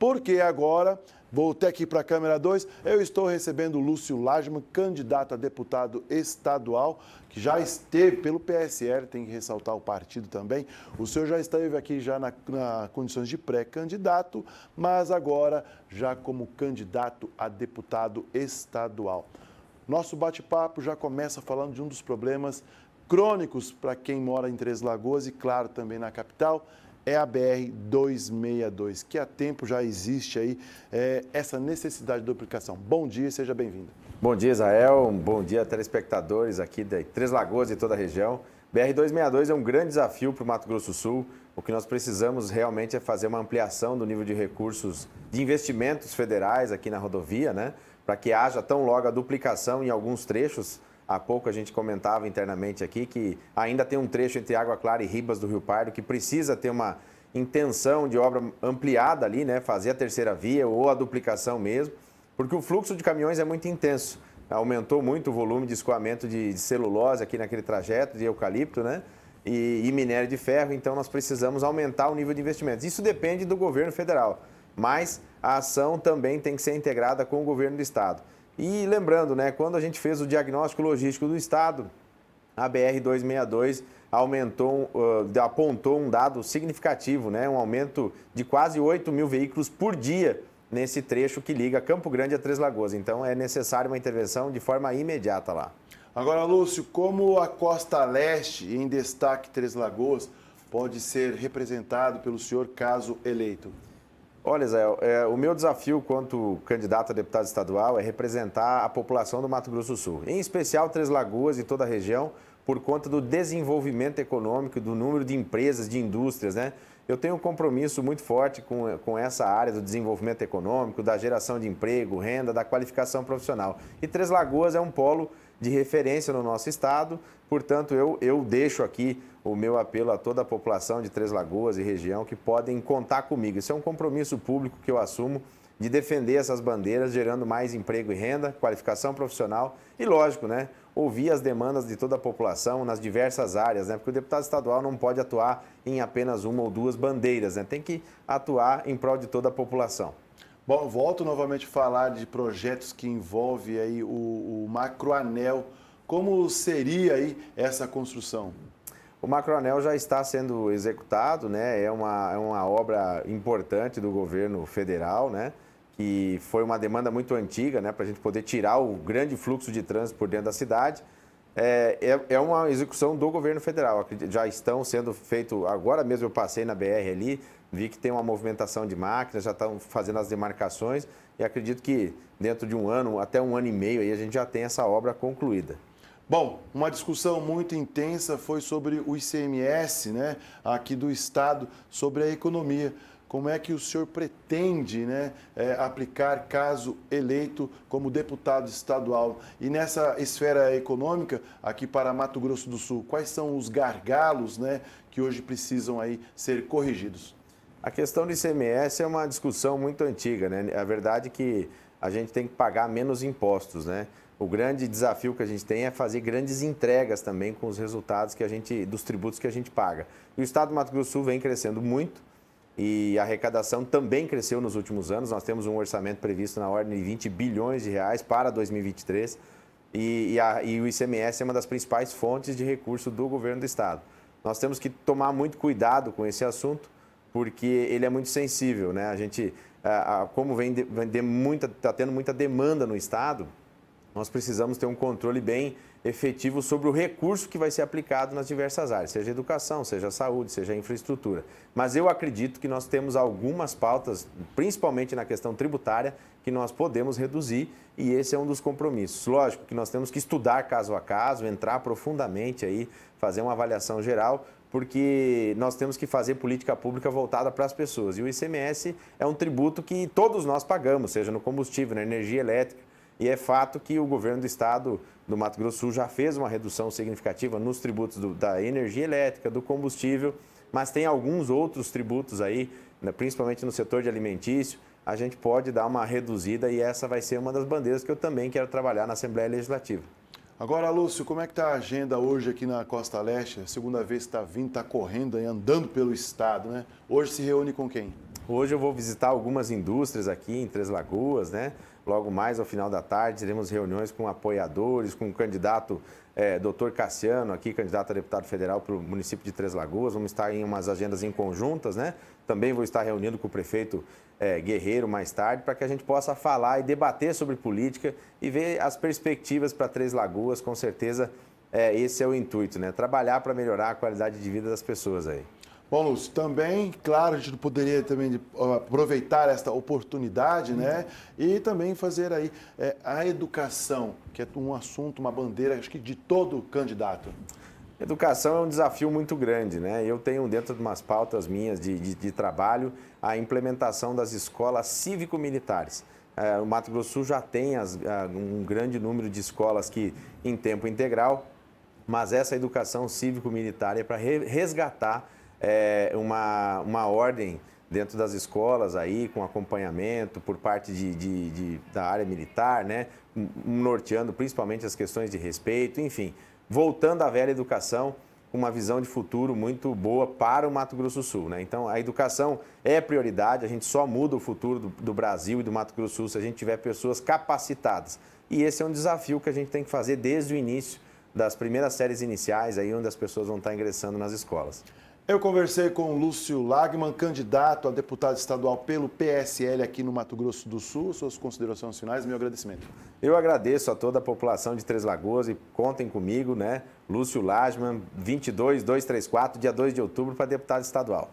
porque agora, voltei aqui para a câmera 2, eu estou recebendo o Lúcio Lajman, candidato a deputado estadual, que já esteve pelo PSR, tem que ressaltar o partido também. O senhor já esteve aqui já na, na condições de pré-candidato, mas agora já como candidato a deputado estadual. Nosso bate-papo já começa falando de um dos problemas crônicos para quem mora em Três Lagoas e, claro, também na capital, é a BR-262, que há tempo já existe aí é, essa necessidade de duplicação. Bom dia e seja bem-vindo. Bom dia, Israel. Bom dia, telespectadores aqui de Três Lagoas e toda a região. BR-262 é um grande desafio para o Mato Grosso do Sul. O que nós precisamos realmente é fazer uma ampliação do nível de recursos de investimentos federais aqui na rodovia, né? Para que haja tão logo a duplicação em alguns trechos Há pouco a gente comentava internamente aqui que ainda tem um trecho entre Água Clara e Ribas do Rio Pardo que precisa ter uma intenção de obra ampliada ali, né? Fazer a terceira via ou a duplicação mesmo, porque o fluxo de caminhões é muito intenso. Aumentou muito o volume de escoamento de celulose aqui naquele trajeto, de eucalipto, né? E, e minério de ferro, então nós precisamos aumentar o nível de investimentos. Isso depende do governo federal, mas a ação também tem que ser integrada com o governo do estado. E lembrando, né, quando a gente fez o diagnóstico logístico do Estado, a BR-262 aumentou, uh, apontou um dado significativo, né, um aumento de quase 8 mil veículos por dia nesse trecho que liga Campo Grande a Três Lagoas. Então é necessário uma intervenção de forma imediata lá. Agora, Lúcio, como a costa leste, em destaque Três Lagoas, pode ser representado pelo senhor caso eleito? Olha, Zé, é, o meu desafio quanto candidato a deputado estadual é representar a população do Mato Grosso do Sul, em especial Três Lagoas e toda a região, por conta do desenvolvimento econômico, do número de empresas, de indústrias, né? Eu tenho um compromisso muito forte com, com essa área do desenvolvimento econômico, da geração de emprego, renda, da qualificação profissional. E Três Lagoas é um polo de referência no nosso estado. Portanto, eu, eu deixo aqui o meu apelo a toda a população de Três Lagoas e região que podem contar comigo. Isso é um compromisso público que eu assumo de defender essas bandeiras, gerando mais emprego e renda, qualificação profissional e, lógico, né, ouvir as demandas de toda a população nas diversas áreas, né, porque o deputado estadual não pode atuar em apenas uma ou duas bandeiras, né, tem que atuar em prol de toda a população. Bom, volto novamente a falar de projetos que envolvem aí o, o macroanel. Como seria aí essa construção? O macroanel já está sendo executado, né? É uma, é uma obra importante do governo federal, né? Que foi uma demanda muito antiga, né? Para a gente poder tirar o grande fluxo de trânsito por dentro da cidade. É, é, é uma execução do governo federal. Já estão sendo feito, agora mesmo eu passei na BR ali, vi que tem uma movimentação de máquinas, já estão fazendo as demarcações e acredito que dentro de um ano, até um ano e meio, aí a gente já tem essa obra concluída. Bom, uma discussão muito intensa foi sobre o ICMS, né, aqui do Estado, sobre a economia como é que o senhor pretende né, é, aplicar caso eleito como deputado estadual? E nessa esfera econômica, aqui para Mato Grosso do Sul, quais são os gargalos né, que hoje precisam aí ser corrigidos? A questão do ICMS é uma discussão muito antiga, né? A verdade é que a gente tem que pagar menos impostos, né? O grande desafio que a gente tem é fazer grandes entregas também com os resultados que a gente dos tributos que a gente paga. E o estado do Mato Grosso do Sul vem crescendo muito, e a arrecadação também cresceu nos últimos anos. Nós temos um orçamento previsto na ordem de 20 bilhões de reais para 2023 e, e, a, e o ICMS é uma das principais fontes de recurso do governo do Estado. Nós temos que tomar muito cuidado com esse assunto porque ele é muito sensível, né? A gente, a, a, como vem, de, vem de muita, está tendo muita demanda no Estado, nós precisamos ter um controle bem efetivo sobre o recurso que vai ser aplicado nas diversas áreas, seja educação, seja saúde, seja infraestrutura. Mas eu acredito que nós temos algumas pautas, principalmente na questão tributária, que nós podemos reduzir e esse é um dos compromissos. Lógico que nós temos que estudar caso a caso, entrar profundamente aí, fazer uma avaliação geral, porque nós temos que fazer política pública voltada para as pessoas. E o ICMS é um tributo que todos nós pagamos, seja no combustível, na energia elétrica, e é fato que o governo do estado do Mato Grosso do Sul já fez uma redução significativa nos tributos do, da energia elétrica, do combustível, mas tem alguns outros tributos aí, né, principalmente no setor de alimentício, a gente pode dar uma reduzida e essa vai ser uma das bandeiras que eu também quero trabalhar na Assembleia Legislativa. Agora, Lúcio, como é que está a agenda hoje aqui na Costa Leste? A segunda vez que está vindo, está correndo, andando pelo Estado, né? Hoje se reúne com quem? Hoje eu vou visitar algumas indústrias aqui em Três Lagoas, né? Logo mais ao final da tarde teremos reuniões com apoiadores, com o candidato é, doutor Cassiano, aqui candidato a deputado federal para o município de Três Lagoas. Vamos estar em umas agendas em conjuntas, né? Também vou estar reunindo com o prefeito é, Guerreiro mais tarde para que a gente possa falar e debater sobre política e ver as perspectivas para Três Lagoas. Com certeza é, esse é o intuito, né? Trabalhar para melhorar a qualidade de vida das pessoas aí. Bom, Lúcio, também, claro, a gente poderia também aproveitar esta oportunidade, né? E também fazer aí é, a educação, que é um assunto, uma bandeira, acho que de todo candidato. Educação é um desafio muito grande, né? Eu tenho dentro de umas pautas minhas de, de, de trabalho a implementação das escolas cívico-militares. É, o Mato Grosso Sul já tem as, um grande número de escolas que em tempo integral, mas essa educação cívico-militar é para resgatar é, uma, uma ordem dentro das escolas aí, com acompanhamento por parte de, de, de, da área militar, né? norteando principalmente as questões de respeito, enfim, voltando à velha educação com uma visão de futuro muito boa para o Mato Grosso do Sul. Né? Então, a educação é prioridade, a gente só muda o futuro do, do Brasil e do Mato Grosso do Sul se a gente tiver pessoas capacitadas. E esse é um desafio que a gente tem que fazer desde o início, das primeiras séries iniciais, aí onde as pessoas vão estar ingressando nas escolas. Eu conversei com o Lúcio Lagman, candidato a deputado estadual pelo PSL aqui no Mato Grosso do Sul. Suas considerações finais, meu agradecimento. Eu agradeço a toda a população de Três Lagoas e contem comigo, né? Lúcio Lagman, 22234, dia 2 de outubro, para deputado estadual.